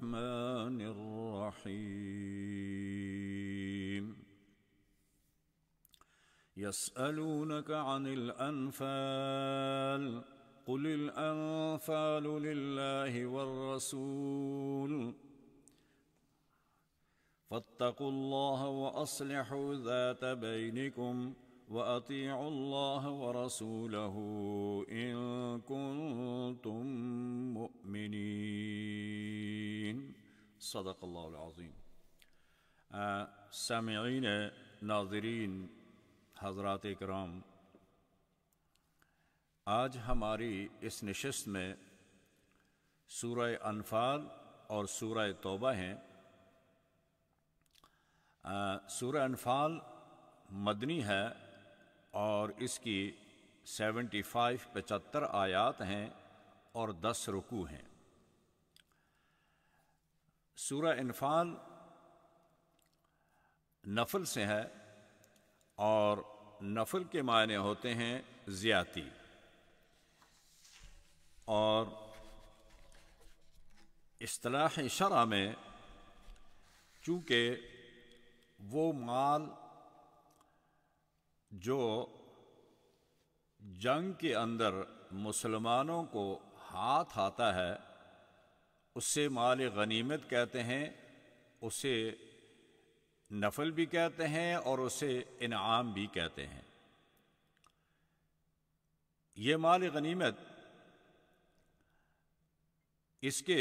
الرحمن الرحيم يسألونك عن الأنفال قل الأنفال لله والرسول فاتقوا الله وأصلحوا ذات بينكم وأطيعوا الله ورسوله إن كنتم مؤمنين सदक़ल्लाज़ीम सामीन नाजरीन हजरात कराम आज हमारी इस नशस्त में सूर्य अनफाल और सूर्य तोबा हैं सूर्य अनफाल मदनी है और इसकी 75 पचहत्तर आयात हैं और 10 रुकू हैं सूरह इन्फाल नफल से है और नफल के मायने होते हैं ज़्याती और असलाह शरा में चूँकि वो माल जो जंग के अंदर मुसलमानों को हाथ आता है उससे माल गनीमत कहते हैं उसे नफल भी कहते हैं और उसे इनाम भी कहते हैं ये माल गनीमत इसके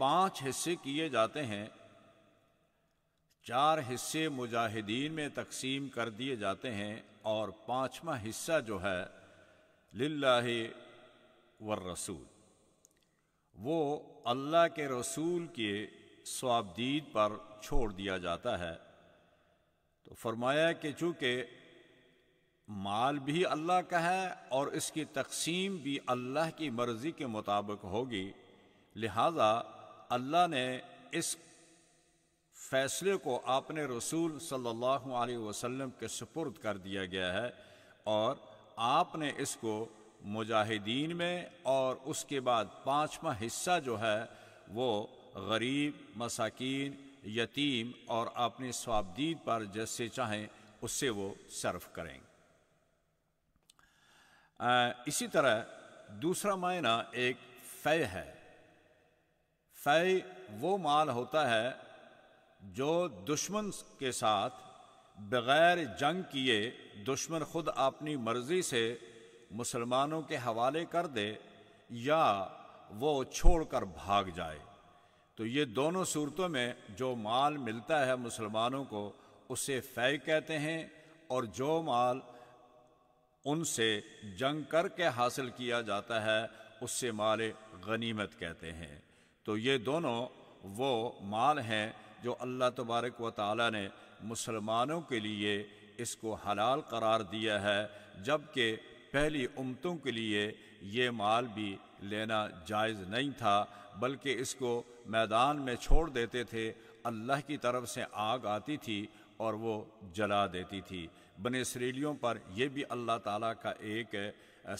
पांच हिस्से किए जाते हैं चार हिस्से मुजाहिदीन में तकसीम कर दिए जाते हैं और पांचवा हिस्सा जो है लाही व रसूल वो अल्लाह के रसूल के स्वाबदीद पर छोड़ दिया जाता है तो फरमाया कि चूँकि माल भी अल्लाह का है और इसकी तकसीम भी अल्लाह की मर्ज़ी के मुताबिक होगी लिहाजा अल्लाह ने इस फैसले को आपने रसूल सल्लल्लाहु अलैहि वसल्लम के सुपुर्द कर दिया गया है और आपने इसको मुजाहिदीन में और उसके बाद पाँचवा हिस्सा जो है वो गरीब मसाकिन यतीम और अपने स्वाबदीद पर जैसे चाहें उससे वो सर्व करें आ, इसी तरह दूसरा मायना एक फे है फ़य वो माल होता है जो दुश्मन के साथ बग़ैर जंग किए दुश्मन खुद अपनी मर्ज़ी से मुसलमानों के हवाले कर दे या वो छोड़कर भाग जाए तो ये दोनों सूरतों में जो माल मिलता है मुसलमानों को उसे फ़ै कहते हैं और जो माल उनसे जंग करके हासिल किया जाता है उससे माल गनीमत कहते हैं तो ये दोनों वो माल हैं जो अल्लाह तबारक व ताली ने मुसलमानों के लिए इसको हलाल करार दिया है जबकि पहली उमतों के लिए ये माल भी लेना जायज़ नहीं था बल्कि इसको मैदान में छोड़ देते थे अल्लाह की तरफ से आग आती थी और वो जला देती थी बन इसराइलियों पर यह भी अल्लाह ताला का एक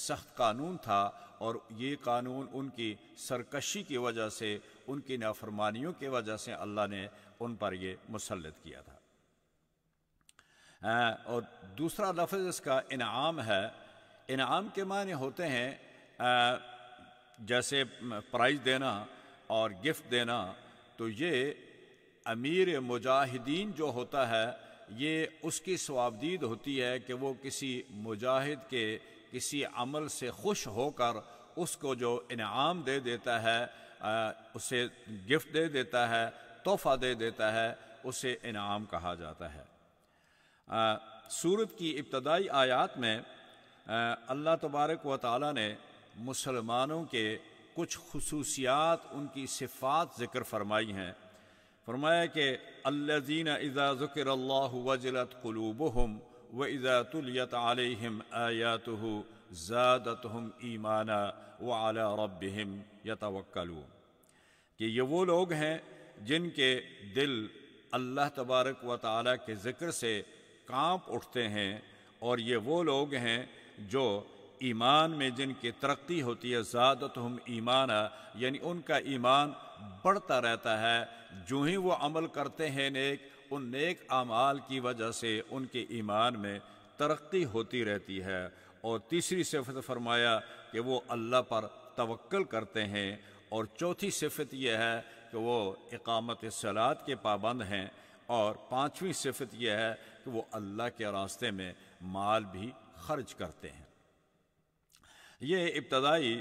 सख्त कानून था और ये कानून उनकी सरकशी की वजह से उनकी नाफरमानियों की वजह से अल्लाह ने उन पर ये मुसलत किया था और दूसरा लफ्ज़ इसका इनाम है इनाम के माने होते हैं जैसे प्राइज़ देना और गिफ्ट देना तो ये अमीर मुजाहिदीन जो होता है ये उसकी स्वाबदीद होती है कि वो किसी मुजाहिद के किसी अमल से खुश होकर उसको जो इनाम दे देता है आ, उसे गिफ्ट दे देता है तोहफ़ा दे देता है उसे इनाम कहा जाता है आ, सूरत की इब्तदाई आयात में अल्लाह तबारक व ताली ने मुसलमानों के कुछ खसूसियात उनकी सिफ़ात ज़िक्र फरमाई हैं फरमाया कि अल्लाजीन इज़ा अल्लाह वजलत कलूब हम व इज़ातुलत आलहम आयात ज़ादत हम ईमाना व आला रबहम यतवक्लू कि ये वो लोग हैं जिनके दिल अल्लाह तबारक व ताली के ज़िक्र से कांप उठते हैं और ये वो लोग हैं जो ईमान में जिनकी तरक्की होती है ज़्यादत हम ईमान यानी उनका ईमान बढ़ता रहता है जो ही वो अमल करते हैं नेक उन नेक अमाल की वजह से उनके ईमान में तरक्की होती रहती है और तीसरी सिफत फरमाया कि वो अल्लाह पर तवक्ल करते हैं और चौथी सिफत यह है कि वो इकामत सलात के पाबंद हैं और पाँचवीं सिफत यह है कि वो अल्लाह के रास्ते में माल भी खर्च करते हैं ये इब्तदाई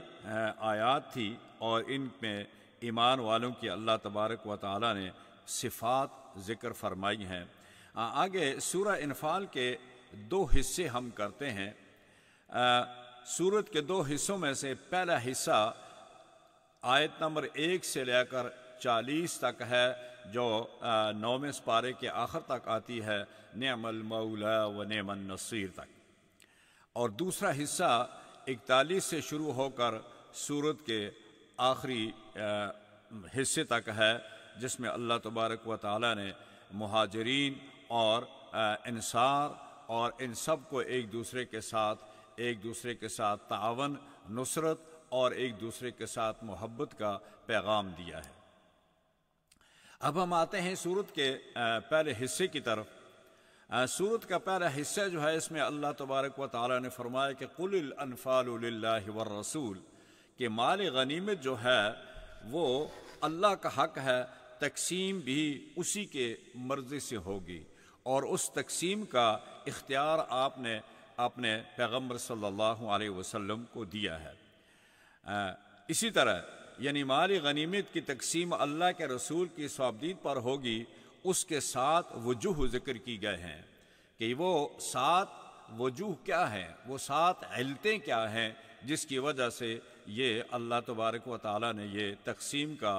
आयात थी और इन में ईमान वालों की अल्लाह तबारक व ताली ने सिफात ज़िक्र फरमाई हैं आगे सूरह इनफाल के दो हिस्से हम करते हैं सूरत के दो हिस्सों में से पहला हिस्सा आयत नंबर एक से लेकर चालीस तक है जो नौवें पारे के आखिर तक आती है नमल मौला व नमन नसीर तक और दूसरा हिस्सा इकतालीस से शुरू होकर सूरत के आखिरी हिस्से तक है जिसमें अल्लाह तबारक व ताली ने महाजरीन और इंसार और इन सब को एक दूसरे के साथ एक दूसरे के साथ तावन नुसरत और एक दूसरे के साथ मोहब्बत का पैगाम दिया है अब हम आते हैं सूरत के पहले हिस्से की तरफ सूरत का पहला हिस्सा जो है इसमें अल्लाह तबारक व ताली ने फरमाया कि कुल अनफ़ाल व रसूल के माल गनीमत जो है वो अल्लाह का हक है तकसीम भी उसी के मर्ज़ी से होगी और उस तकसीम का इख्तियार आपने अपने पैगम्बर सल्लल्लाहु अलैहि वसल्लम को दिया है इसी तरह यानी माल गनीमत की तकसीम अल्लाह के रसूल की स्वाबदीद पर होगी उसके साथ वजूह ज़िक्र की गए हैं कि वो सात वजूह क्या हैं वो सात अलतें क्या हैं जिसकी वजह से ये अल्लाह तबारक व ताली ने ये तकसीम का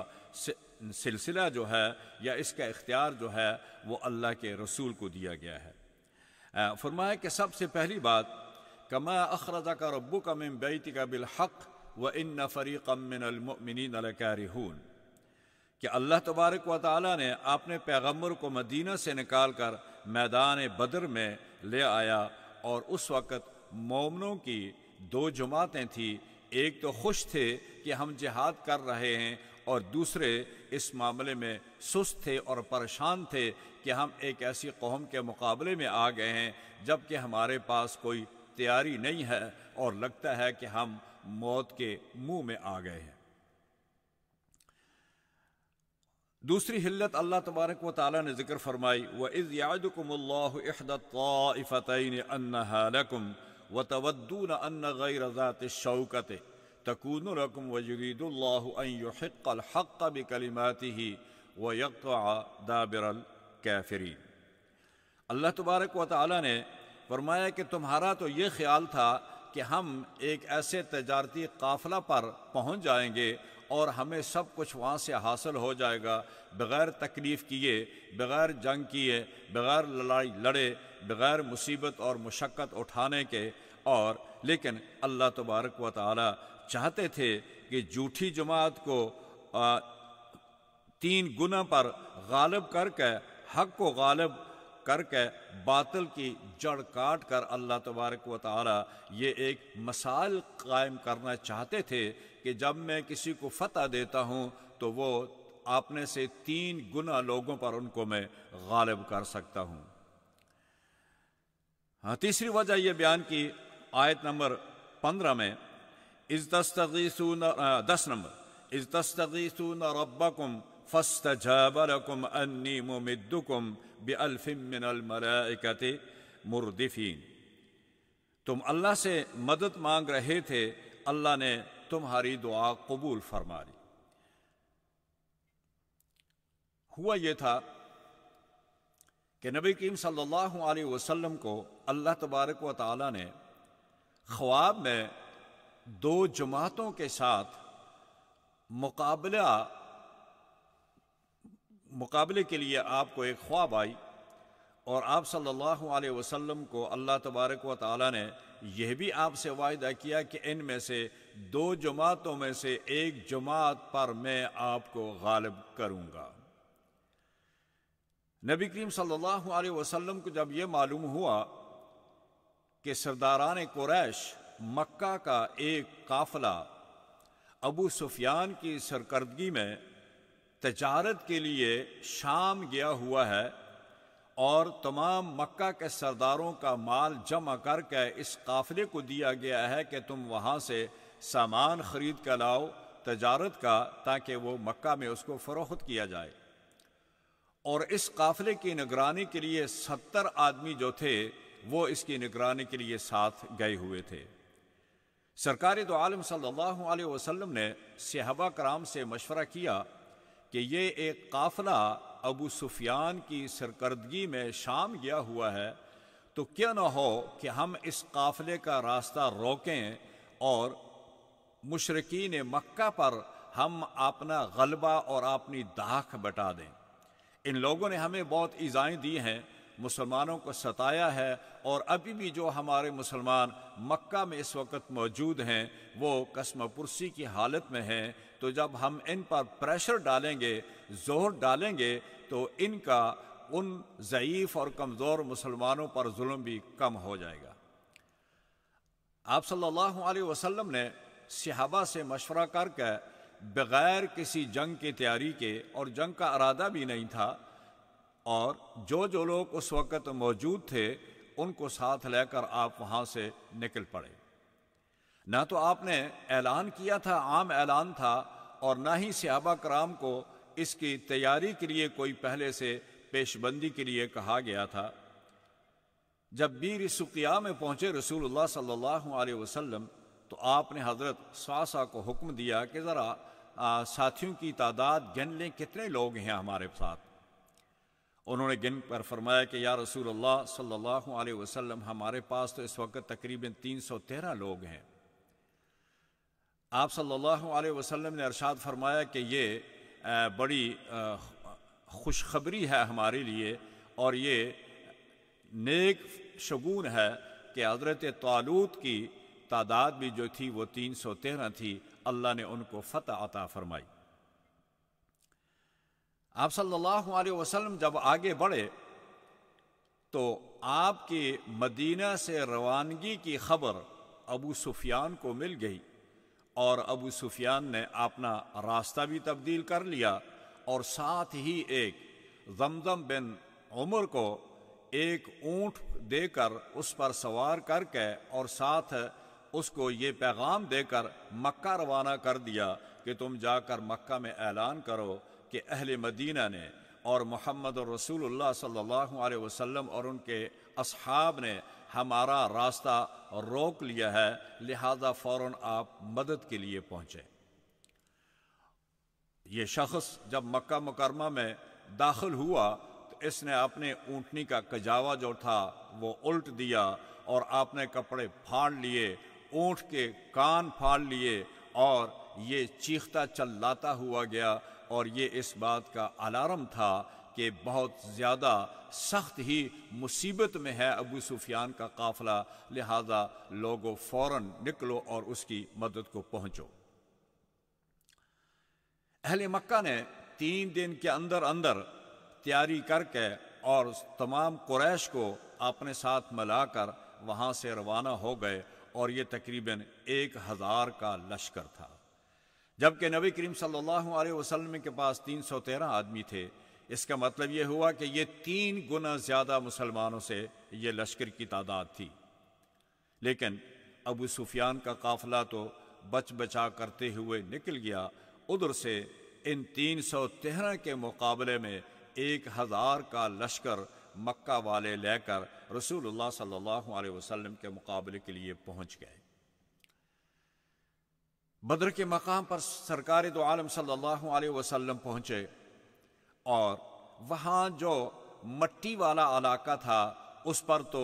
सिलसिला जो है या इसका इख्तियार जो है वो अल्लाह के रसूल को दिया गया है फरमाया कि सबसे पहली बात कमा अखरजा का रब्बू का मिम बैती का बिलहक़ व इन नफ़री कमिनमिन अलकारी कि अल्लाह तबारक व ताली ने अपने पैगम्बर को मदीना से निकाल कर मैदान बदर में ले आया और उस वक़्त मोमनों की दो जमातें थीं एक तो खुश थे कि हम जिहाद कर रहे हैं और दूसरे इस मामले में सुस्त थे और परेशान थे कि हम एक ऐसी कौम के मुकाबले में आ गए हैं जबकि हमारे पास कोई तैयारी नहीं है और लगता है कि हम मौत के मुंह में आ गए हैं दूसरी हिल्लत अल्लाह तबारक व ताली ने जिक्र फरमाई व इज़ यादकुमल्लाफ़तम व तवद्दून अन गैरजात शौकत तकून रकम व युरीदुल्लाहक़ बकलिमाती ही व दाबिरल कैफरी अल्लाह तबारक व ताली ने फरमाया कि तुम्हारा तो ये ख्याल था कि हम एक ऐसे तजारती काफ़िला पर पहुँच जाएंगे और हमें सब कुछ वहाँ से हासिल हो जाएगा बग़ैर तकलीफ़ किए बग़ैर जंग किए बग़ैर लड़ाई लड़े बग़ैर मुसीबत और मशक्क़त उठाने के और लेकिन अल्लाह तबारक व ताली चाहते थे कि जूठी जमात को आ, तीन गुना पर गालब करके हक को गालब करके बातल की जड़ काट कर अल्लाह तबारक व तारा ये एक मसाल कायम करना चाहते थे कि जब मैं किसी को फतह देता हूँ तो वो आपने से तीन गुना लोगों पर उनको मैं गालिब कर सकता हूँ हाँ तीसरी वजह यह बयान की आयत नंबर पंद्रह में इज दस्तगी दस नंबर इज दस्तगीसून रब्बकुम फस्त जबरकुम अन्नी मुमिदुकुम बलफ़िमिनमलाकत मुरदफ़ीन तुम अल्लाह से मदद मांग रहे थे अल्लाह ने तुम्हारी दुआ कबूल फरमा ली हुआ यह था कि नबी करीम सल्लल्लाहु अलैहि वसल्लम को अल्लाह तबारक व ताली ने ख्वाब में दो जमातों के साथ मुकाबला मुकाबले के लिए आपको एक ख्वाब आई और आप सल्लल्लाहु अलैहि वसल्लम को अल्लाह तबारक व ताली ने यह भी आपसे वायदा किया कि इन में से दो जमातों में से एक जमात पर मैं आपको गालिब करूँगा नबी करीम सल्लल्लाहु अलैहि वसल्लम को जब यह मालूम हुआ कि सरदारान कुरैश मक्का का एक काफिला अबू सुफियान की सरकर्दगी में तजारत के लिए शाम गया हुआ है और तमाम मक्का के सरदारों का माल जमा करके इस काफ़िले को दिया गया है कि तुम वहाँ से सामान ख़रीद कर लाओ तजारत का ताकि वो मक्का में उसको फ़रोख्त किया जाए और इस काफ़िले की निगरानी के लिए सत्तर आदमी जो थे वो इसकी निगरानी के लिए साथ गए हुए थे सरकारी तो आलम सल्लल्लाहु अलैहि वसल्लम ने सहाबा कराम से मशवरा किया कि ये एक काफिला अबू सुफियान की सरकर्दगी में शाम गया हुआ है तो क्या ना हो कि हम इस काफ़िले का रास्ता रोकें और मुशरकिन मक्का पर हम अपना गलबा और अपनी दाख बटा दें इन लोगों ने हमें बहुत ईज़ाएँ दी हैं मुसलमानों को सताया है और अभी भी जो हमारे मुसलमान मक्का में इस वक्त मौजूद हैं वो कसम पुरसी की हालत में हैं तो जब हम इन पर प्रेशर डालेंगे जोर डालेंगे तो इनका उन ज़यीफ़ और कमज़ोर मुसलमानों पर जुल्म भी कम हो जाएगा आप सल्लल्लाहु अलैहि वसल्लम ने सिहाबा से मशवरा करके बग़ैर किसी जंग की तैयारी के और जंग का अरादा भी नहीं था और जो जो लोग उस वक़्त मौजूद थे उनको साथ लेकर आप वहां से निकल पड़े ना तो आपने ऐलान किया था आम ऐलान था और ना ही सिहाबा कराम को इसकी तैयारी के लिए कोई पहले से पेशबंदी के लिए कहा गया था जब बीर सुकिया में पहुंचे रसूलुल्लाह सल्लल्लाहु अलैहि वसल्लम तो आपने हज़रत सासा को हुक्म दिया कि ज़रा साथियों की तादाद गिन लें कितने लोग हैं हमारे साथ उन्होंने गिन पर फरमाया कि या रसूल अल्लाह सल्लल्लाहु अलैहि वसल्लम हमारे पास तो इस वक्त तकरीबन तीन सौ तेरह लोग हैं आप सल्लल्लाहु अलैहि वसल्लम ने अरशाद फरमाया कि ये बड़ी खुशखबरी है हमारे लिए और ये नेक शगुन है कि हज़रत तालूत की तादाद भी जो थी वो तीन सौ तेरह थी अल्लाह ने उनको फ़तह अता फरमाई आप सल्लल्लाहु अलैहि वसल्लम जब आगे बढ़े तो आपके मदीना से रवानगी की खबर अबू सुफियान को मिल गई और अबू सुफियान ने अपना रास्ता भी तब्दील कर लिया और साथ ही एक जमजम बिन उमर को एक ऊंट देकर उस पर सवार करके और साथ उसको ये पैगाम देकर मक्का रवाना कर दिया कि तुम जाकर मक्का में ऐलान करो कि अहल मदीना ने और मोहम्मद रसूलुल्लाह सल्लल्लाहु अलैहि वसल्लम और उनके अहाब ने हमारा रास्ता रोक लिया है लिहाजा फ़ौर आप मदद के लिए पहुँचे ये शख्स जब मक् मुकरमा में दाखिल हुआ तो इसने अपने ऊँटनी का कजावा जो था वो उल्ट दिया और आपने कपड़े फाड़ लिए ऊँट के कान फाड़ लिए और ये चीखता चल लाता हुआ गया और ये इस बात का अलार्म था कि बहुत ज़्यादा सख्त ही मुसीबत में है अबू सुफियान का काफ़िला लिहाजा लोगों फ़ौर निकलो और उसकी मदद को पहुँचो अहल मक्का ने तीन दिन के अंदर अंदर तैयारी करके और तमाम कुरैश को अपने साथ मिलाकर वहाँ से रवाना हो गए और ये तकरीबन एक हज़ार का लश्कर था जबकि नबी करीम सल्लल्लाहु अलैहि वसल्लम के पास तीन सौ तेरह आदमी थे इसका मतलब यह हुआ कि ये तीन गुना ज़्यादा मुसलमानों से ये लश्कर की तादाद थी लेकिन अबू सुफियान का काफिला तो बच बचा करते हुए निकल गया उधर से इन तीन सौ तेरह के मुकाबले में एक हज़ार का लश्कर मक्का वाले लेकर रसूलुल्लाह सल्लल्लाहु अलैहि वसल्लम के मुकाबले के लिए पहुँच गए बद्र के मकाम पर सरकार दो तो आलम सल्लल्लाहु अलैहि वसल्लम पहुँचे और वहाँ जो मट्टी वाला इलाका था उस पर तो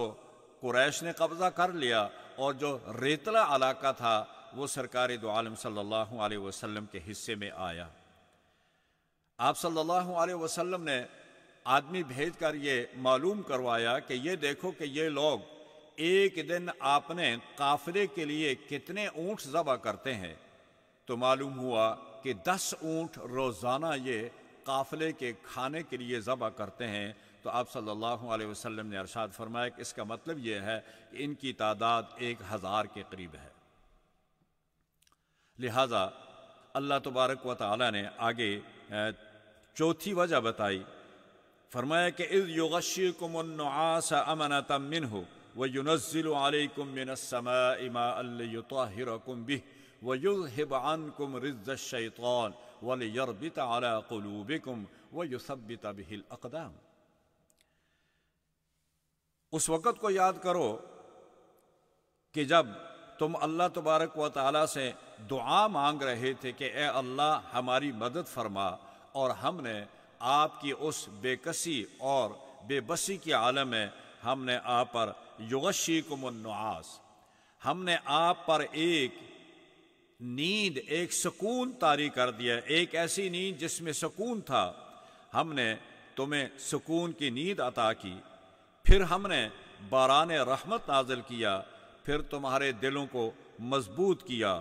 कुरैश ने कब्ज़ा कर लिया और जो रेतला इलाका था वो सरकार दो तो आलम सल्लल्लाहु अलैहि वसल्लम के हिस्से में आया आप सल्लल्लाहु अलैहि वसल्लम ने आदमी भेज कर ये मालूम करवाया कि ये देखो कि ये लोग एक दिन आपने काफिले के लिए कितने ऊँट ज़बा करते हैं तो मालूम हुआ कि दस ऊँट रोज़ाना ये काफ़िले के खाने के लिए ज़बह करते हैं तो आप सल्लल्लाहु अलैहि वसल्लम ने अरशाद फरमाया कि इसका मतलब यह है कि इनकी तादाद एक हज़ार के करीब है लिहाजा अल्लाह तबारक व ताली ने आगे चौथी वजह बताई फरमाया कि इज़ योगशी कुमास अमन तमिन हो व यूनज़िल आलकुम मिनसमा इमा अल्लाकुम बिह वयुहब कुम रिज शैतौन वल यरबित आला कलूबिकुम व युसबित उस वक़्त को याद करो कि जब तुम अल्लाह तबारक व ताली से दुआ मांग रहे थे कि ए अल्लाह हमारी मदद फरमा और हमने आपकी उस बेकसी और बेबसी के आलम में हमने आप पर युगशी कुमन्नास हमने आप पर एक नींद एक सुकून तारी कर दिया एक ऐसी नींद जिसमें सुकून था हमने तुम्हें सुकून की नींद अता की फिर हमने बारान रहमत नाजिल किया फिर तुम्हारे दिलों को मजबूत किया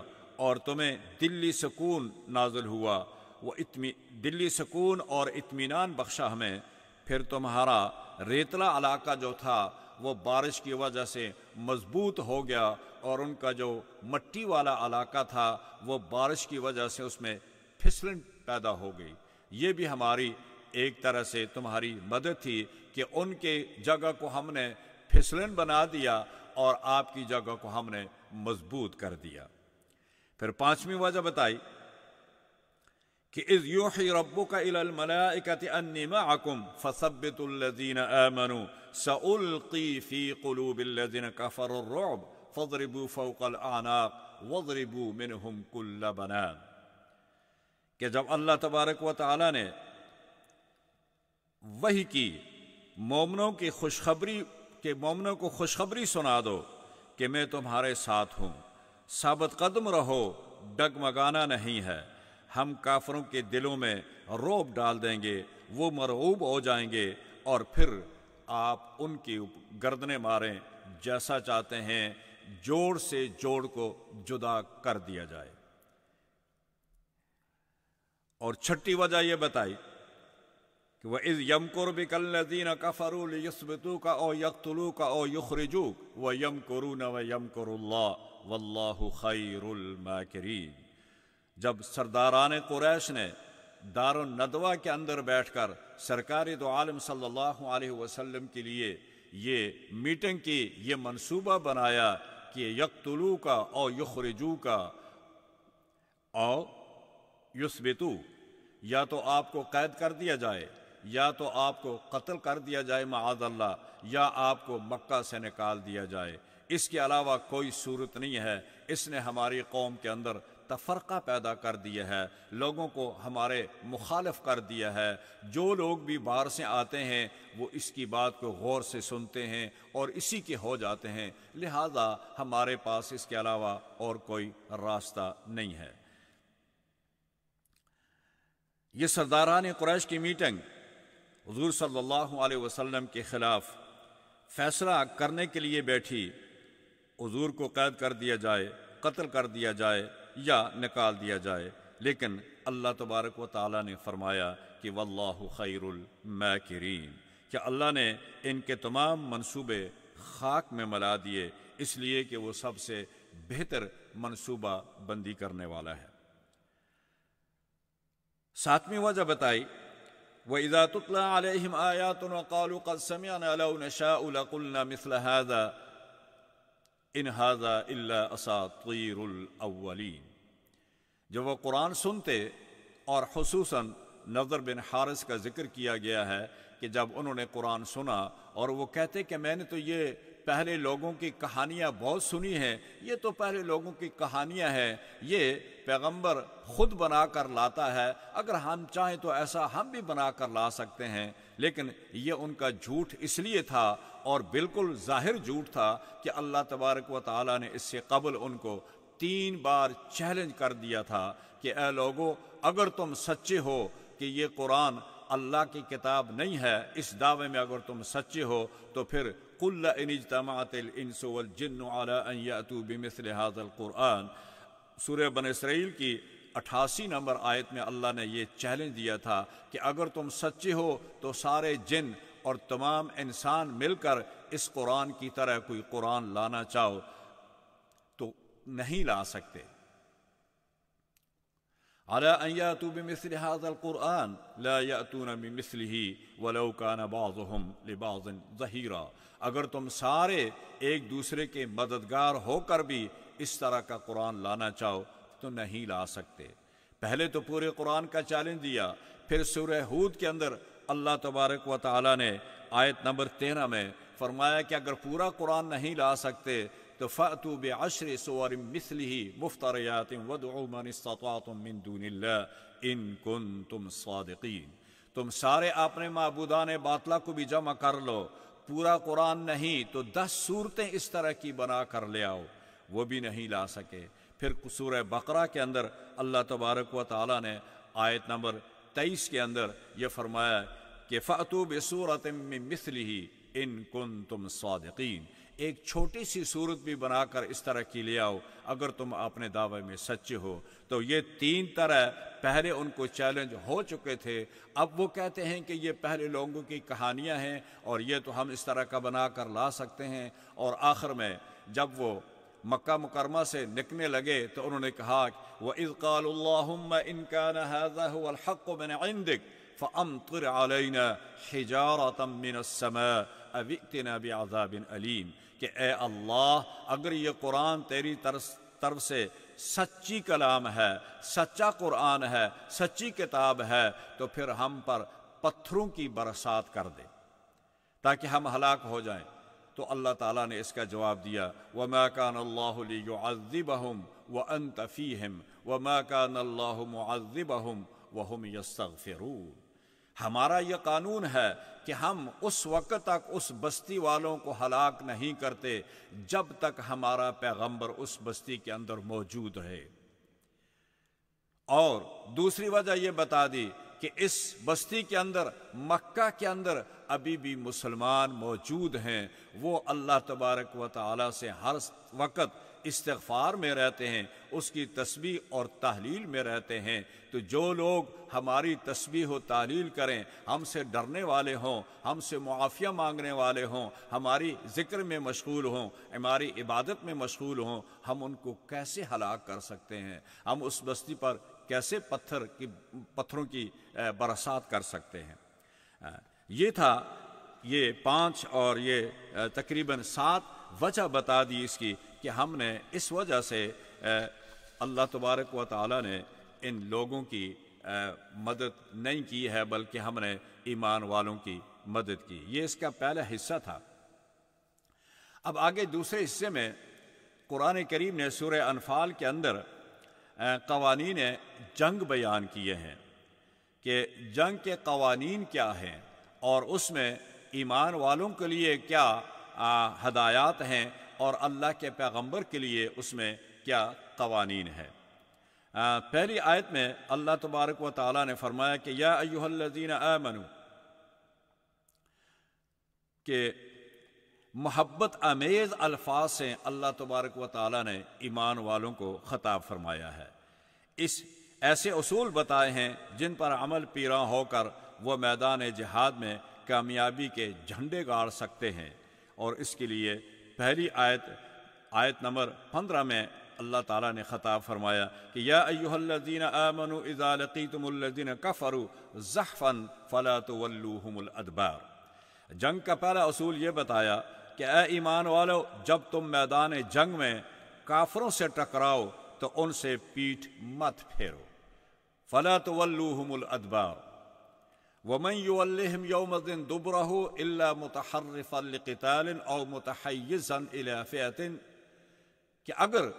और तुम्हें दिल्ली सुकून नाजिल हुआ वो इतमी दिल्ली सुकून और इतमीनान बख्शा हमें फिर तुम्हारा रेतला इलाका जो था वो बारिश की वजह से मजबूत हो गया और उनका जो मट्टी वाला इलाका था वो बारिश की वजह से उसमें फिसलन पैदा हो गई ये भी हमारी एक तरह से तुम्हारी मदद थी कि उनके जगह को हमने फिसलन बना दिया और आपकी जगह को हमने मजबूत कर दिया फिर पांचवी वजह बताई कि इस यूही रबू का इलमलाकुम अन्नी سألقي في قلوب الذين كفروا الرعب فاضربوا فوق العناق वजरिबू मिनहुम कुल्ला बना कि जब अल्लाह तबारक व ताला ने वही की मोमनों की खुशखबरी के मोमनों को खुशखबरी सुना दो कि मैं तुम्हारे साथ हूँ साबत कदम रहो डगमगाना नहीं है हम काफरों के दिलों में रोब डाल देंगे वो मरऊब हो जाएंगे और फिर आप उनकी गर्दने मारें जैसा चाहते हैं जोड़ से जोड़ को जुदा कर दिया जाए और छठी वजह यह बताई कि वह इस यमकुर कल नदीन फरूल यसबतू का ओ यकतुलू का ओ युखरिजू व यम करु न व यम करुल्ला वल्लाह खैरुल जब सरदारान कुरैश ने दारदवा के अंदर बैठकर सरकारी तो आलम सल्लल्लाहु अलैहि वसल्लम के लिए ये मीटिंग की ये मंसूबा बनाया कि यकतलू का और यखरजू का और युस्बितु या तो आपको कैद कर दिया जाए या तो आपको कत्ल कर दिया जाए मादल्ला या आपको मक्का से निकाल दिया जाए इसके अलावा कोई सूरत नहीं है इसने हमारी कौम के अंदर तफरका पैदा कर दिया है लोगों को हमारे मुखालफ कर दिया है जो लोग भी बाहर से आते हैं वो इसकी बात को गौर से सुनते हैं और इसी के हो जाते हैं लिहाजा हमारे पास इसके अलावा और कोई रास्ता नहीं है ये सरदारान क्रैश की मीटिंग हजूर सल्लल्लाहु अलैहि वसल्लम के ख़िलाफ़ फैसला करने के लिए बैठी हजूर को कैद कर दिया जाए कत्ल कर दिया जाए या निकाल दिया जाए लेकिन अल्लाह तबारक व ताली ने फरमाया कि खैरुल खैरमैकरीन कि अल्लाह ने इनके तमाम मंसूबे खाक में मला दिए इसलिए कि वो सबसे बेहतर मनसूबा बंदी करने वाला है सातवीं वजह बताई वज़ातुल्ला आलम आयातुल इन हाजा असातरअवलिन जब वह कुरान सुनते और खसूस नजर बिन हारस का जिक्र किया गया है कि जब उन्होंने कुरान सुना और वो कहते कि मैंने तो ये पहले लोगों की कहानियाँ बहुत सुनी है ये तो पहले लोगों की कहानियाँ हैं ये पैगंबर खुद बना कर लाता है अगर हम चाहें तो ऐसा हम भी बना कर ला सकते हैं लेकिन ये उनका झूठ इसलिए था और बिल्कुल जाहिर झूठ था कि अल्लाह तबारक व ताली ने इससे कबल उनको तीन बार चैलेंज कर दिया था कि ए लोगो अगर तुम सच्चे हो कि ये कुरान अल्लाह की किताब नहीं है इस दावे में अगर तुम सच्चे हो तो फिर قل لئن اجتمعت الانس والجن على ان ياتوا بمثل هذا القرآن सूर्य बन इसराइल की अट्ठासी नंबर आयत में अल्लाह ने ये चैलेंज दिया था कि अगर तुम सच्चे हो तो सारे जिन और तमाम इंसान मिलकर इस कुरान की तरह कोई कुरान लाना चाहो तो नहीं ला सकते على أن يأتوا بمثل هذا القرآن لا يأتون بمثله ولو कान بعضهم لبعض ظهيرا अगर तुम सारे एक दूसरे के मददगार होकर भी इस तरह का कुरान लाना चाहो तो नहीं ला सकते पहले तो पूरे कुरान का चैलेंज दिया फिर सूरह हूद के अंदर अल्लाह तबारक व ताली ने आयत नंबर तेरह में फरमाया कि अगर पूरा कुरान नहीं ला सकते तो फ़ातु बशर सवर मिसल ही मुफ्तरियात वदमन सतवातम मिन दून इन कन तुम सदकिन तुम सारे अपने मबूदान बातला को भी जमा कर लो पूरा कुरान नहीं तो दस सूरतें इस तरह की बना कर ले आओ वो भी नहीं ला सके फिर कसूर बकरा के अंदर अल्लाह तबारक व ताली ने आयत नंबर तेईस के अंदर यह फरमाया कि फ़ातूब सूरत में मिसल ही इन कन तुम सदकिन एक छोटी सी सूरत भी बनाकर इस तरह की ले आओ अगर तुम अपने दावे में सच्चे हो तो ये तीन तरह पहले उनको चैलेंज हो चुके थे अब वो कहते हैं कि ये पहले लोगों की कहानियां हैं और ये तो हम इस तरह का बनाकर ला सकते हैं और आखिर में जब वो मक्का मुकरमा से निकने लगे तो उन्होंने कहा वह इज़ाल्ला इनका नज़ाक मैंने आइंदिक फ़मतर आलिन हिजारतमिन कि ए अल्लाह अगर ये कुरान तेरी तरस तरफ से सच्ची कलाम है सच्चा कुरान है सच्ची किताब है तो फिर हम पर पत्थरों की बरसात कर दे ताकि हम हलाक हो जाएं तो अल्लाह ताला ने इसका जवाब दिया व मैकान अल्लाबहम व अन तफ़ीहम व मैकान अल्लाबहम वहम यसफ़िरून हमारा यह कानून है कि हम उस वक्त तक उस बस्ती वालों को हलाक नहीं करते जब तक हमारा पैगंबर उस बस्ती के अंदर मौजूद रहे और दूसरी वजह यह बता दी कि इस बस्ती के अंदर मक्का के अंदर अभी भी मुसलमान मौजूद हैं वो अल्लाह तबारक व ताली से हर वक्त इस्तफार में रहते हैं उसकी तस्वीर और तहलील में रहते हैं तो जो लोग हमारी तस्वीर व तहलील करें हमसे डरने वाले हों हमसे मुआफ़िया मांगने वाले हों हमारी ज़िक्र में मशगूल हों हमारी इबादत में मशगूल हों हम उनको कैसे हलाक कर सकते हैं हम उस बस्ती पर कैसे पत्थर की पत्थरों की बरसात कर सकते हैं ये था ये पाँच और ये तकरीबन सात वजह बता दी इसकी कि हमने इस वजह से अल्लाह तबारक व ताली ने इन लोगों की मदद नहीं की है बल्कि हमने ईमान वालों की मदद की ये इसका पहला हिस्सा था अब आगे दूसरे हिस्से में कुरान करीम ने सूर अनफाल के अंदर कवानीन जंग बयान किए हैं कि जंग के कवानीन क्या हैं और उसमें ईमान वालों के लिए क्या हदायात हैं और अल्लाह के पैगंबर के लिए उसमें क्या कवानीन है आ, पहली आयत में अल्लाह तबारक व ताली ने फरमाया कि या अयुहल्लिन आमनु के मोहब्बत आमेज़ अल्फाज से अल्लाह तबारक व ताली ने ईमान वालों को ख़ताब फरमाया है इस ऐसे असूल बताए हैं जिन पर अमल पीरा होकर वह मैदान जहाद में कामयाबी के झंडे गाड़ सकते हैं और इसके लिए पहली आयत आयत नंबर पंद्रह में अल्लाह ताला ने ख़ता फरमाया कि या अयुहल्लिन आमनु इज़ालकीतमुल्लिन कफ़रु ज़हफ़न फ़ला तवल्लूहमुलअदबार जंग का पहला असूल ये बताया कि ए ईमान वालो जब तुम मैदान जंग में काफरों से टकराओ तो उनसे पीठ मत फेरो फ़ला तवल्लूहमुलअदबार वमन युल्लम यौमदिन दुबरह अल्ला मतहरफ़ल और मतहसन इलाफ़ियतिन कि अगर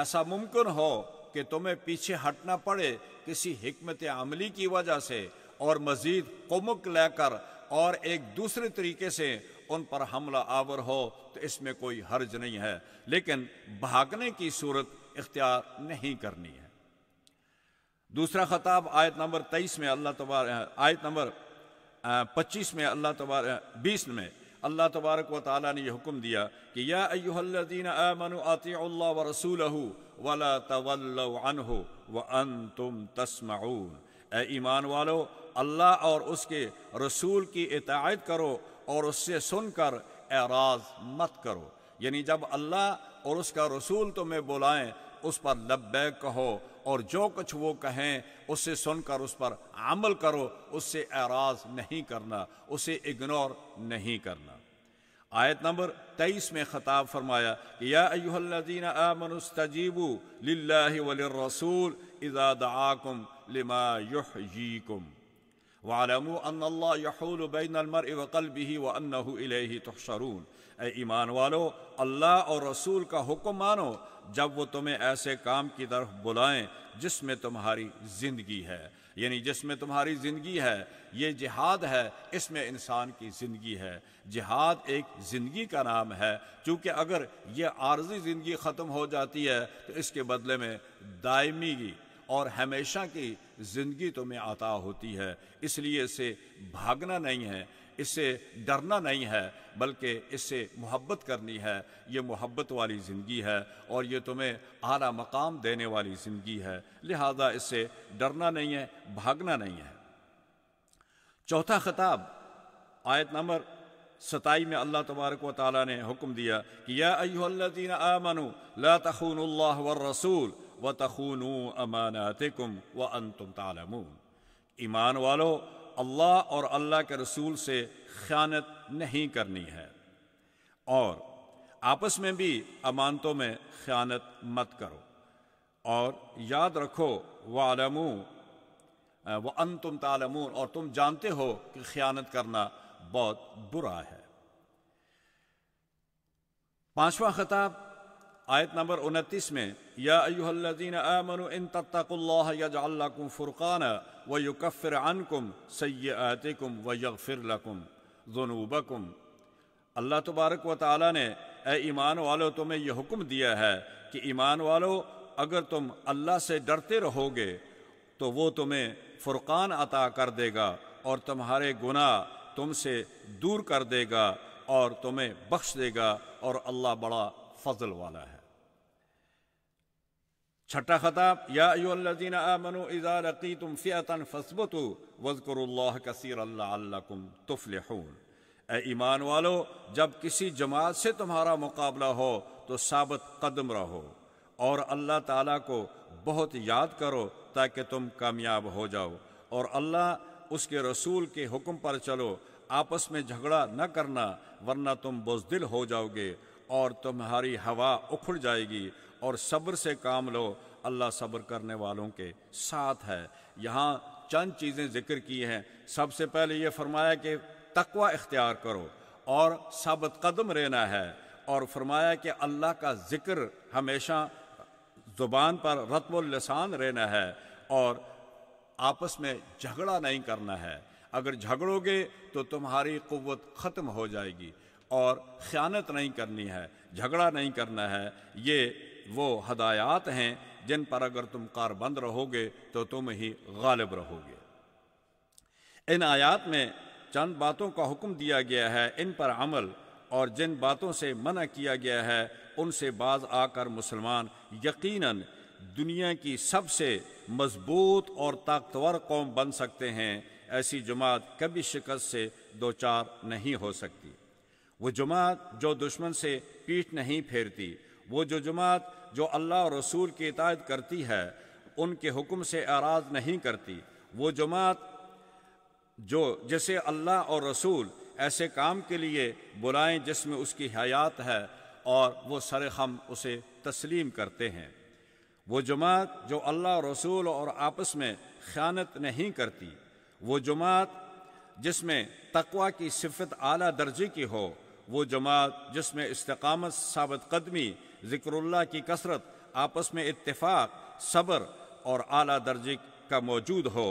ऐसा मुमकिन हो कि तुम्हें पीछे हटना पड़े किसी हमत अमली की वजह से और मज़ीद कमुक लेकर और एक दूसरे तरीके से उन पर हमला आवर हो तो इसमें कोई हर्ज नहीं है लेकिन भागने की सूरत इख्तियार नहीं करनी है दूसरा ख़ताब आयत नंबर तेईस में अल्लाह तबार आयत नंबर पच्चीस में अल्लाह तबार बीस में अल्लाह तबारक व ताली ने यह हुक्म दिया कि या अयुहल्लिन आमन आती व रसूल वला तवल्लन हो व अन तुम तस्म ए ईमान वालो अल्लाह और उसके रसूल की इतायत करो और उससे सुनकर एराज मत करो यानी जब अल्लाह और उसका रसूल तुम्हें बुलाएं उस पर लब्बैक कहो और जो कुछ वो कहें उसे सुनकर उस पर अमल करो उससे एराज नहीं करना उसे इग्नोर नहीं करना आयत नंबर तेईस में ख़ताब फरमाया कि यादीन आमनस्तजीबू लाही लिमा युहयीकुम वालमू यहूल मर वकल भी व इलेही तहशरून ए ईमान वालो अल्लाह और रसूल का हुक्म मानो जब वो तुम्हें ऐसे काम की तरफ बुलाएं जिसमें तुम्हारी ज़िंदगी है यानी जिसमें तुम्हारी ज़िंदगी है ये जिहाद है इसमें इंसान की ज़िंदगी है जिहाद एक ज़िंदगी का नाम है क्योंकि अगर ये आर्जी ज़िंदगी ख़त्म हो जाती है तो इसके बदले में दायमी और हमेशा की जिंदगी तुम्हें आता होती है इसलिए इसे भागना नहीं है इसे डरना नहीं है बल्कि इससे मोहब्बत करनी है ये मोहब्बत वाली ज़िंदगी है और ये तुम्हें आला मकाम देने वाली ज़िंदगी है लिहाजा इसे डरना नहीं है भागना नहीं है चौथा खिताब आयत नंबर सताई में अल्लाह तबारक व ताली ने हुक्म दिया कि या अयुल्लिन आमनु ला रसूल व तखूनू अमानत कम व अन तुम तालमून ईमान वालो अल्लाह और अल्लाह के रसूल से ख़ानत नहीं करनी है और आपस में भी अमानतों में ख्यात मत करो और याद रखो वालमू व अन तुम तालमून और तुम जानते हो कि ख्यात करना बहुत बुरा है पांचवा खिताब आयत नंबर उनतीस में या अयुहल्लिन आमनु इन तत्तकुल्लाकुम फ़ुरक़ान व युकफ़िर अनकुम सैतिकुम व यगफ़िर लकुम जुनूबकुम अल्लाह तबारक व ताली ने ए ईमान वालों तुम्हें यह हुक्म दिया है कि ईमान वालों अगर तुम अल्लाह से डरते रहोगे तो वो तुम्हें फ़ुरक़ान अता कर देगा और तुम्हारे गुनाह तुमसे दूर कर देगा और तुम्हें बख्श देगा और अल्लाह बड़ा फजल वाला है छठा खताब याजीन इज़ारकी तुम फ़ियातन फसबत वज़कर कसर अल्लाम तुफलहून ए ईमान वालो जब किसी जमात से तुम्हारा मुकाबला हो तो सबत कदम रहो और अल्लाह ताला को बहुत याद करो ताकि तुम कामयाब हो जाओ और अल्लाह उसके रसूल के हुक्म पर चलो आपस में झगड़ा न करना वरना तुम बुजदिल हो जाओगे और तुम्हारी हवा उखड़ जाएगी और सब्र से काम लो अल्लाह सब्र करने वालों के साथ है यहाँ चंद चीज़ें जिक्र की हैं सबसे पहले ये फरमाया कि तकवा इख्तियार करो और सबत कदम रहना है और फरमाया कि अल्लाह का ज़िक्र हमेशा ज़ुबान पर रतमसान रहना है और आपस में झगड़ा नहीं करना है अगर झगड़ोगे तो तुम्हारी क़वत ख़त्म हो जाएगी और ख़यानत नहीं करनी है झगड़ा नहीं करना है ये वो हदायात हैं जिन पर अगर तुम कारबंद रहोगे तो तुम ही गालिब रहोगे इन आयात में चंद बातों का हुक्म दिया गया है इन पर अमल और जिन बातों से मना किया गया है उनसे बाज आकर मुसलमान यकीनन दुनिया की सबसे मजबूत और ताकतवर कौम बन सकते हैं ऐसी जुमात कभी शिकस्त से दो चार नहीं हो सकती वो जुमात जो दुश्मन से पीठ नहीं फेरती वो जो जमात जो अल्लाह रसूल की इतायत करती है उनके हुक्म से आराज नहीं करती वो जमात जो जैसे अल्लाह और रसूल ऐसे काम के लिए बुलाएं जिसमें उसकी हयात है और वो सर हम उसे तस्लीम करते हैं वो जमात जो अल्लाह रसूल और आपस में ख़ानत नहीं करती वो जमात जिसमें तकवा की सिफत आला दर्जे की हो वो जमात जिसमें इस्तकामत साबत कदमी ज़िक्रुल्लाह की कसरत आपस में इत्तेफाक सब्र और आला दर्जे का मौजूद हो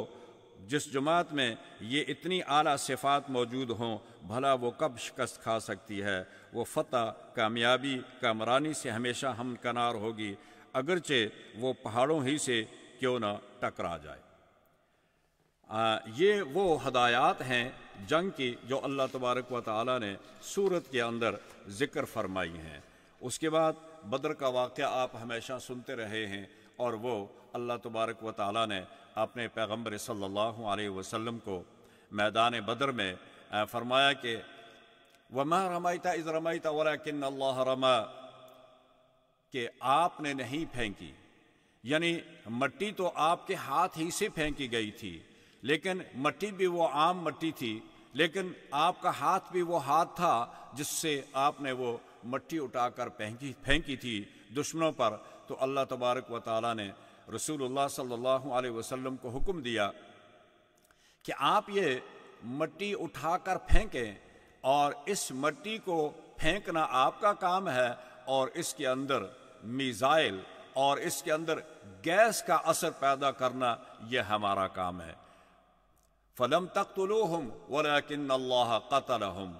जिस जमात में ये इतनी आला सिफात मौजूद हों भला वो कब शिकस्त खा सकती है वो फतह कामयाबी कामरानी से हमेशा हम कनार होगी अगरचे वो पहाड़ों ही से क्यों ना टकरा जाए आ, ये वो हदायत हैं जंग की जो अल्लाह तबारक व ताली ने सूरत के अंदर ज़िक्र फरमाई हैं उसके बाद बद्र का वाक़ आप हमेशा सुनते रहे हैं और वो अल्लाह तबारक व ताली ने अपने पैगम्बर सल्ला वसम को मैदान बदर में फरमाया कि वमा रमायता इज़ रमायता वलाकिन अल्लाह रमा कि आपने नहीं फेंकी यानी मट्टी तो आपके हाथ ही से फेंकी गई थी लेकिन मट्टी भी वो आम मट्टी थी लेकिन आपका हाथ भी वो हाथ था जिससे आपने वो मट्टी उठाकर फेंकी फेंकी थी दुश्मनों पर तो अल्लाह तबारक व ताली ने रसूलुल्लाह सल्लल्लाहु अलैहि वसल्लम को हुक्म दिया कि आप ये मट्टी उठाकर फेंकें और इस मट्टी को फेंकना आपका काम है और इसके अंदर मिज़ाइल और इसके अंदर गैस का असर पैदा करना यह हमारा काम है फलम तख्तलूहम वलाकिन अल्लाह हम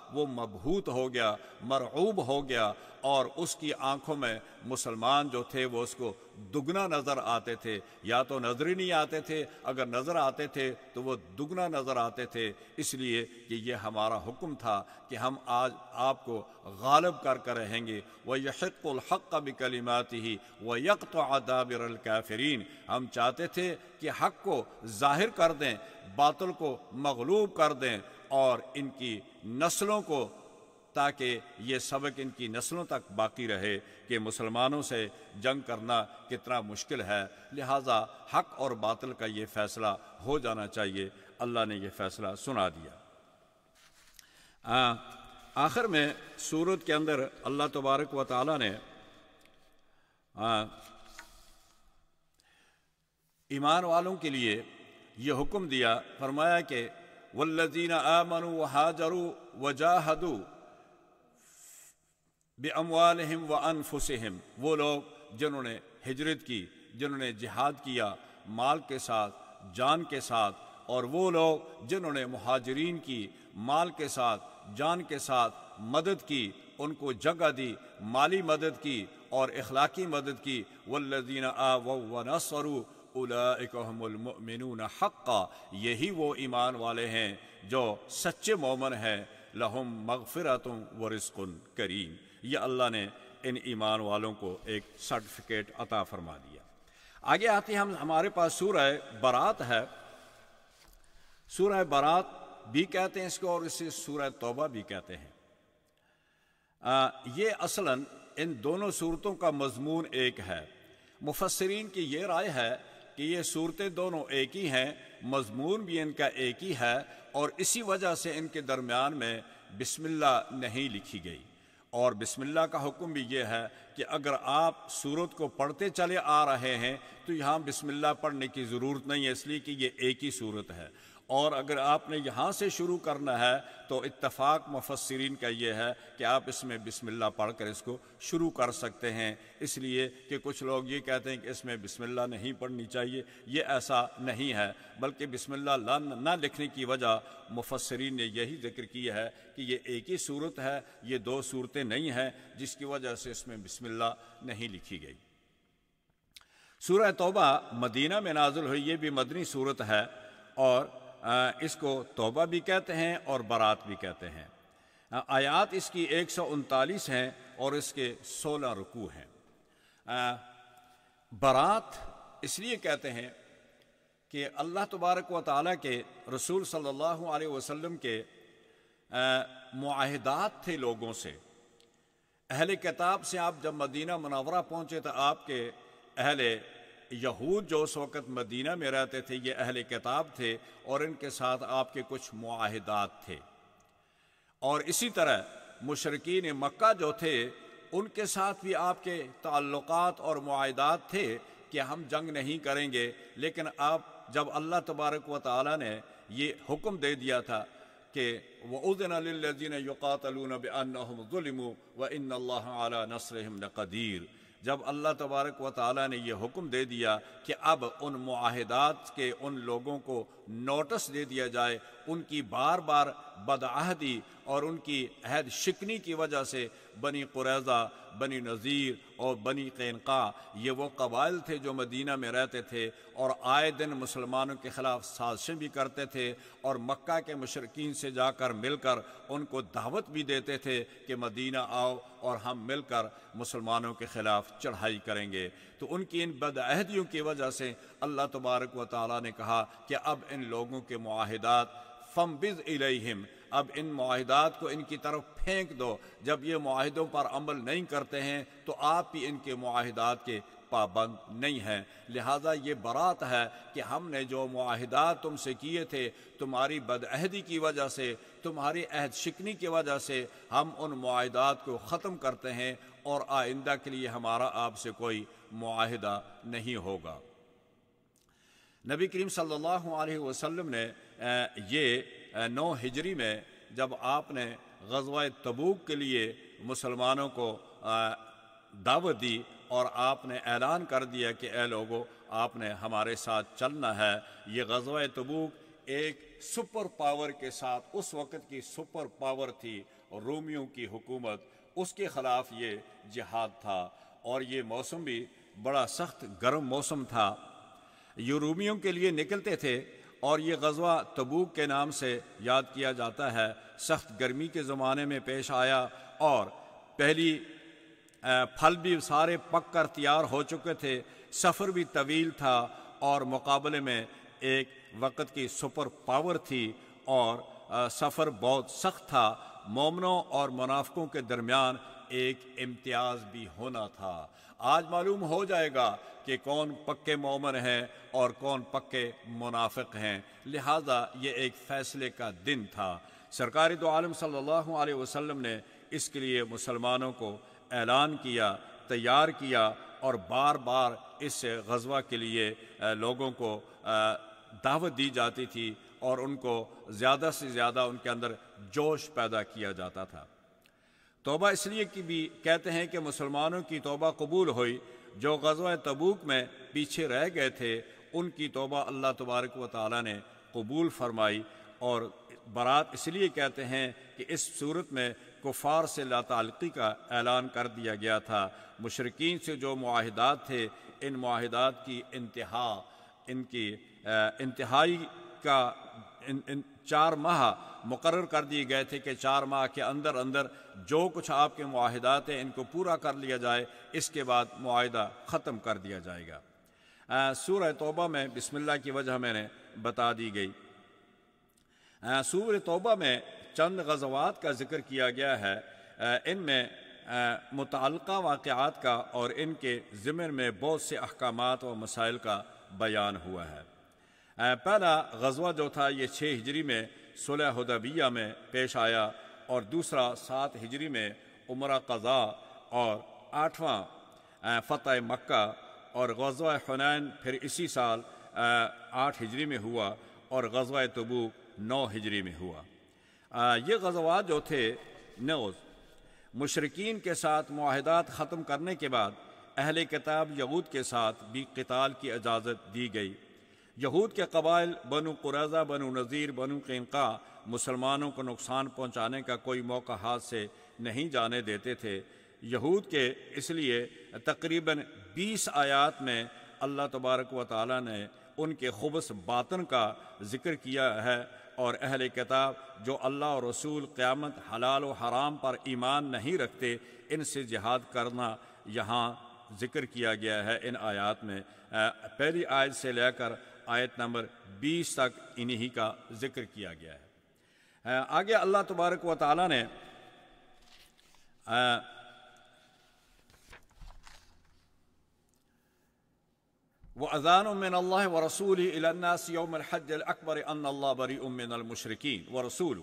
वो मबहूत हो गया मरऊब हो गया और उसकी आंखों में मुसलमान जो थे वो उसको दुगना नज़र आते थे या तो नज़र ही नहीं आते थे अगर नज़र आते थे तो वो दुगना नज़र आते थे इसलिए कि ये हमारा हुक्म था कि हम आज आपको गालब कर कर रहेंगे व यशक़ुल्हक़ का भी कलिमाती ही व यक तो आदाबिरकाफरीन हम चाहते थे कि हक़ को ज़ाहिर कर दें बातल को मगलूब कर दें और इनकी नस्लों को ताकि ये सबक इनकी नस्लों तक बाकी रहे कि मुसलमानों से जंग करना कितना मुश्किल है लिहाजा हक और बातल का ये फ़ैसला हो जाना चाहिए अल्लाह ने यह फ़ैसला सुना दिया आखिर में सूरत के अंदर अल्लाह तबारक व ताली ने ईमान वालों के लिए यह हुक्म दिया फरमाया कि والذين آمنوا وهاجروا وجاهدوا बेअमवालहम व अनफुसहम वो लोग जिन्होंने हिजरत की जिन्होंने जिहाद किया माल के साथ जान के साथ और वो लोग जिन्होंने महाजरीन की माल के साथ जान के साथ मदद की उनको जगह दी माली मदद की और अखलाकी मदद की वल्लजीना आ वसरू उलामिन हक़ा यही वो ईमान वाले हैं जो सच्चे मोमन हैं लहम मगफ़रत व रस्कुन करीम यह अल्लाह ने इन ईमान वालों को एक सर्टिफिकेट अता फरमा दिया आगे आते हम हमारे पास सूरह बारात है सूरह बारात भी कहते हैं इसको और इसे सूरह तोबा भी कहते हैं आ, ये असला इन दोनों सूरतों का मजमून एक है मुफसरीन की ये राय है कि ये सूरतें दोनों एक ही हैं मजमून भी इनका एक ही है और इसी वजह से इनके दरमियान में बिस्मिल्ला नहीं लिखी गई और बिस्मिल्ला का हुक्म भी ये है कि अगर आप सूरत को पढ़ते चले आ रहे हैं तो यहाँ बिस्मिल्ला पढ़ने की ज़रूरत नहीं है इसलिए कि ये एक ही सूरत है और अगर आपने यहाँ से शुरू करना है तो इतफ़ाक़ मुफसरीन का ये है कि आप इसमें बिस्मिल्लाह पढ़कर इसको शुरू कर सकते हैं इसलिए कि कुछ लोग ये कहते हैं कि इसमें बिस्मिल्लाह नहीं पढ़नी चाहिए ये ऐसा नहीं है बल्कि बिस्मिल्लाह लन ना लिखने की वजह मुफसरीन ने यही जिक्र किया है कि ये एक ही सूरत है ये दो सूरतें नहीं हैं जिसकी वजह से इसमें बिस्मिल्ला नहीं लिखी गई सूरह तौबा मदीना में नाजुल हुई ये भी मदनी सूरत है और इसको तोबा भी कहते हैं और बारात भी कहते हैं आयात इसकी एक सौ उनतालीस हैं और इसके सोलह रुकू हैं बारात इसलिए कहते हैं कि अल्लाह तबारक व ताली के रसूल सल्लल्लाहु अलैहि वसल्लम के माहदात थे लोगों से अहल किताब से आप जब मदीना मनवरा पहुँचे तो आपके अहल यहूद जो उस वक़्त मदीना में रहते थे ये अहल किताब थे और इनके साथ आपके कुछ माहदात थे और इसी तरह मशरकिन मक्का जो थे उनके साथ भी आपके ताल्लुकात और माहदात थे कि हम जंग नहीं करेंगे लेकिन आप जब अल्लाह तबारक व ताली ने ये हुक्म दे दिया था कि वदन लजीन युकातलून बम व इन नसरम नक़दीर जब अल्लाह तबारक व ताली ने यह हुक्म दे दिया कि अब उन माहदात के उन लोगों को नोटिस दे दिया जाए उनकी बार बार बदाहदी और उनकी अहद शिकनी की वजह से बनी कुरैज़ा बनी नज़ीर और बनी कैनका ये वो कबाइल थे जो मदीना में रहते थे और आए दिन मुसलमानों के ख़िलाफ़ साजिशें भी करते थे और मक्का के मशरकिन से जाकर मिलकर उनको दावत भी देते थे कि मदीना आओ और हम मिलकर मुसलमानों के ख़िलाफ़ चढ़ाई करेंगे तो उनकी इन बदअहदियों की वजह से अल्लाह तबारक व ताली ने कहा कि अब इन लोगों के माहदात फम्बिज़ इलहिम अब इन माहदात को इनकी तरफ फेंक दो जब ये माहदों पर अमल नहीं करते हैं तो आप भी इनके माहदात के पाबंद नहीं हैं लिहाजा ये बरात है कि हमने जो माहदात तुमसे किए थे तुम्हारी बदअहदी की वजह से तुम्हारी अहद शिकनी की वजह से हम उन माहदात को ख़त्म करते हैं और आइंदा के लिए हमारा आपसे कोई माहदा नहीं होगा नबी करीम सल्लल्लाहु अलैहि वसल्लम ने ये नौ हिजरी में जब आपने गजवा तबूक के लिए मुसलमानों को दावत दी और आपने ऐलान कर दिया कि ए लोगो आपने हमारे साथ चलना है ये गजवा तबूक एक सुपर पावर के साथ उस वक़्त की सुपर पावर थी रोमियों की हुकूमत उसके ख़िलाफ़ ये जिहाद था और ये मौसम भी बड़ा सख्त गर्म मौसम था यूरोमियों के लिए निकलते थे और ये गजवा तबूक के नाम से याद किया जाता है सख्त गर्मी के ज़माने में पेश आया और पहली फल भी सारे पक कर तैयार हो चुके थे सफ़र भी तवील था और मुकाबले में एक वक़्त की सुपर पावर थी और सफ़र बहुत सख्त था मोमनों और मुनाफ़ों के दरमियान एक इम्तियाज भी होना था आज मालूम हो जाएगा कि कौन पक्के मोमन हैं और कौन पक्के मुनाफिक हैं लिहाजा ये एक फ़ैसले का दिन था सरकारी तो आलम सल्लल्लाहु अलैहि वसल्लम ने इसके लिए मुसलमानों को ऐलान किया तैयार किया और बार बार इस गजवा के लिए लोगों को दावत दी जाती थी और उनको ज़्यादा से ज़्यादा उनके अंदर जोश पैदा किया जाता था तोबा इसलिए कि भी कहते हैं कि मुसलमानों की तोबा कबूल हुई जो गजवा तबूक में पीछे रह गए थे उनकी तोबा अल्लाह तबारक व ताली ने कबूल फरमाई और बारात इसलिए कहते हैं कि इस सूरत में कुफार से लातलकी का ऐलान कर दिया गया था मशरकिन से जो माहदात थे इन माहदात की इंतहा इनकी इंतहाई का इन इन चार माह मुकर कर दिए गए थे कि चार माह के अंदर अंदर जो कुछ आपके माहदात हैं इनको पूरा कर लिया जाए इसके बाद माहदा ख़त्म कर दिया जाएगा सूर तोबा में बिसमिल्ला की वजह मैंने बता दी गई सूर तोबा में चंद गजवात का जिक्र किया गया है इनमें मुतल वाक़ात का और इनके ज़िमन में बहुत से अहकाम व मसाइल का बयान हुआ है पहला गजवा जो था ये छः हिजरी में सुलह हदबिया में पेश आया और दूसरा सात हिजरी में उम्र कज़ा और आठवां फ़तह मक्का और गजवा हुनैन फिर इसी साल आठ हिजरी में हुआ और गजवा तबू नौ हिजरी में हुआ ये गजवा जो थे नोज़ मशरकिन के साथ माहदात ख़त्म करने के बाद अहल किताब यहूद के साथ भी कताल की इजाज़त दी गई यहूद के कबाइल बनु कुरैजा बनु नज़ीर बनु किनका मुसलमानों को नुकसान पहुँचाने का कोई मौका हाथ से नहीं जाने देते थे यहूद के इसलिए तकरीबन 20 आयात में अल्लाह तबारक व ताली ने उनके खुबस बातन का जिक्र किया है और अहल किताब जो अल्लाह और रसूल क़्यामत हलाल और हराम पर ईमान नहीं रखते इनसे जिहाद करना यहाँ जिक्र किया गया है इन आयात में पहली आयत से लेकर आयत नंबर 20 तक इन्हीं का जिक्र किया गया है आगे अल्लाह तबारक व ताला ने वो अजान उमिन अल्लाह व रसूल इलन्नास यौम हज अकबर अल्लाह बरी उमिन अलमशरकिन व रसूल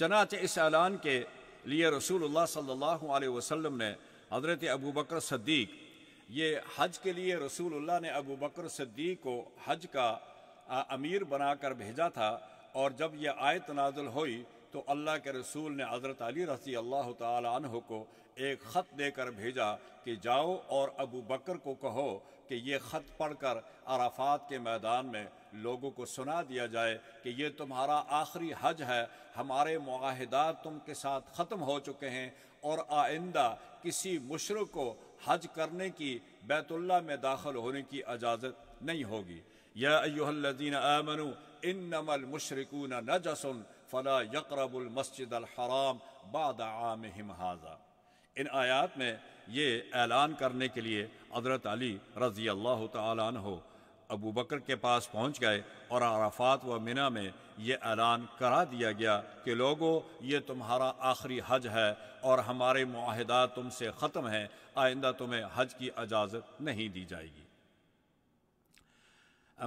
चनाच इस ऐलान के लिए रसूलुल्लाह सल्लल्लाहु अलैहि वसल्लम ने हज़रत अबू बकर सद्दीक़ ये हज के लिए रसूलुल्लाह ने अबू बकर सिद्दीक को हज का आ, अमीर बनाकर भेजा था और जब यह आयत नाजुल हुई तो अल्लाह के रसूल ने हज़रत अली रसी अल्लाह तह को एक ख़त देकर भेजा कि जाओ और अबू बकर को कहो कि ये ख़त पढ़कर अराफात के मैदान में लोगों को सुना दिया जाए कि ये तुम्हारा आखिरी हज है हमारे माहदात तुम के साथ ख़त्म हो चुके हैं और आइंदा किसी मुशरक को हज करने की बैतुल्ला में दाखिल होने की इजाज़त नहीं होगी या अयोहल्लिन आमनु इन नमल मशरकून नजसन फ़ला यकरबुलमस्जिद हराम बाद आम हाजा इन आयात में ये ऐलान करने के लिए हज़रत अली रज़ी अल्लाह तहो अबू बकर के पास पहुँच गए और आराफात व मिना में ये ऐलान करा दिया गया कि लोगों ये तुम्हारा आखिरी हज है और हमारे माहदा तुमसे ख़त्म हैं आइंदा तुम्हें हज की इजाज़त नहीं दी जाएगी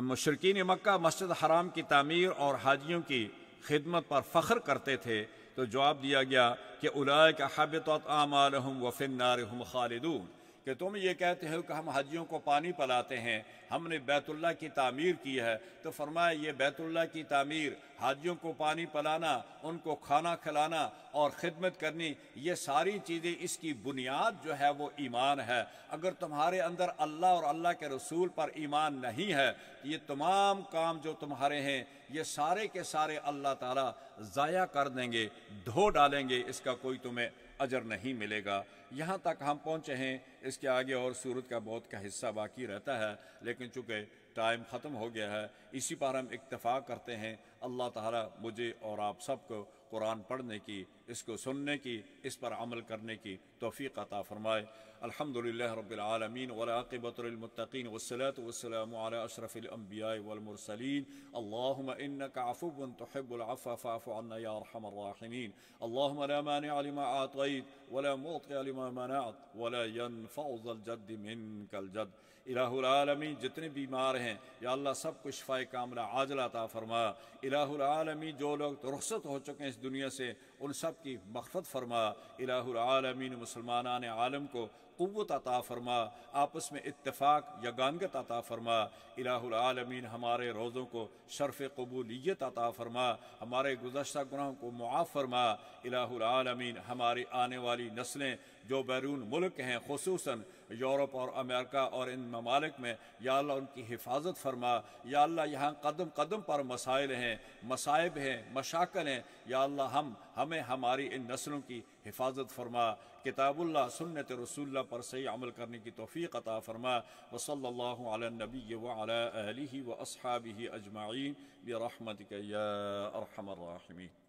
मशरकिन मक्का मस्जिद हराम की तमीर और हाजियों की खिदमत पर फ़ख्र करते थे तो जवाब दिया गया कि उलाय का हबत आमाल हम वफ़िनार हम खालिदून कि तुम ये कहते हो कि हम हाजियों को पानी पलाते हैं हमने बैतुल्ला की तामीर की है तो फरमाए ये बैतुल्ला की तामीर हाजियों को पानी पलाना उनको खाना खिलाना और ख़िदमत करनी ये सारी चीज़ें इसकी बुनियाद जो है वो ईमान है अगर तुम्हारे अंदर अल्लाह और अल्लाह के रसूल पर ईमान नहीं है तो ये तमाम काम जो तुम्हारे हैं ये सारे के सारे अल्लाह ताला ज़ाया कर देंगे धो डालेंगे इसका कोई तुम्हें अजर नहीं मिलेगा यहाँ तक हम पहुँचे हैं इसके आगे और सूरत का बहुत का हिस्सा बाकी रहता है लेकिन चूँकि टाइम ख़त्म हो गया है इसी पर हम इतफ़ा करते हैं अल्लाह ताला मुझे और आप सबको कुरान पढ़ने की इसको सुनने की इस पर अमल करने की तोफ़ी अता फ़रमाए अलहमदिल्ला रबालमीन वसलत वसलम अशरफ़िलम्बिया वलमरसलिन अल्लाम काफ़ुबन तहबुलफ़ाफ़ाफ़ाफ़ारहमीन अल्लामान आलिमा इलामी जितने बीमार हैं या सब कुछ फ़ाय कामला आजला इलामी जो लोग रुखसत हो चुके हैं दुनिया से उन सब की मखफत फरमा इलामीन मुसलमान आलम को क़वत अता फरमा आपस में इतफ़ाक़ यगानगत अता फरमा इलामीन हमारे रोज़ों को शरफ़ कबूलीत अता फरमा हमारे गुजशत गुनाहों को मुआफ़ फरमा इलामीन हमारी आने वाली नस्लें जो बैरून मुल्क हैं खसूस यूरोप और अमेरिका और इन ममालिक में या उनकी हिफाजत फरमा या यहाँ कदम कदम पर मसाइल हैं मसाइब हैं मशाकल हैं या हम हमें हमारी इन नस्लों की हिफाजत फरमा किताबुल्ला सुन्नत रसूल पर सही अमल करने की तोफ़ी अता फरमा वसल्ला नबी वली व असहाबी अजमाइन बरहमत के अरहमरमी